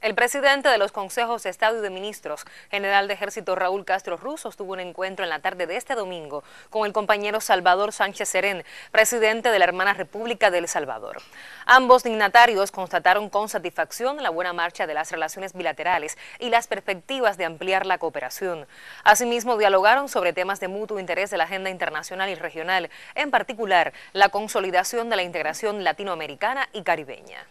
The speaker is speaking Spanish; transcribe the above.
El presidente de los consejos de Estado y de Ministros, general de Ejército Raúl Castro Ruz, tuvo un encuentro en la tarde de este domingo con el compañero Salvador Sánchez Serén, presidente de la hermana República de El Salvador. Ambos dignatarios constataron con satisfacción la buena marcha de las relaciones bilaterales y las perspectivas de ampliar la cooperación. Asimismo, dialogaron sobre temas de mutuo interés de la agenda internacional y regional, en particular la consolidación de la integración latinoamericana y caribeña.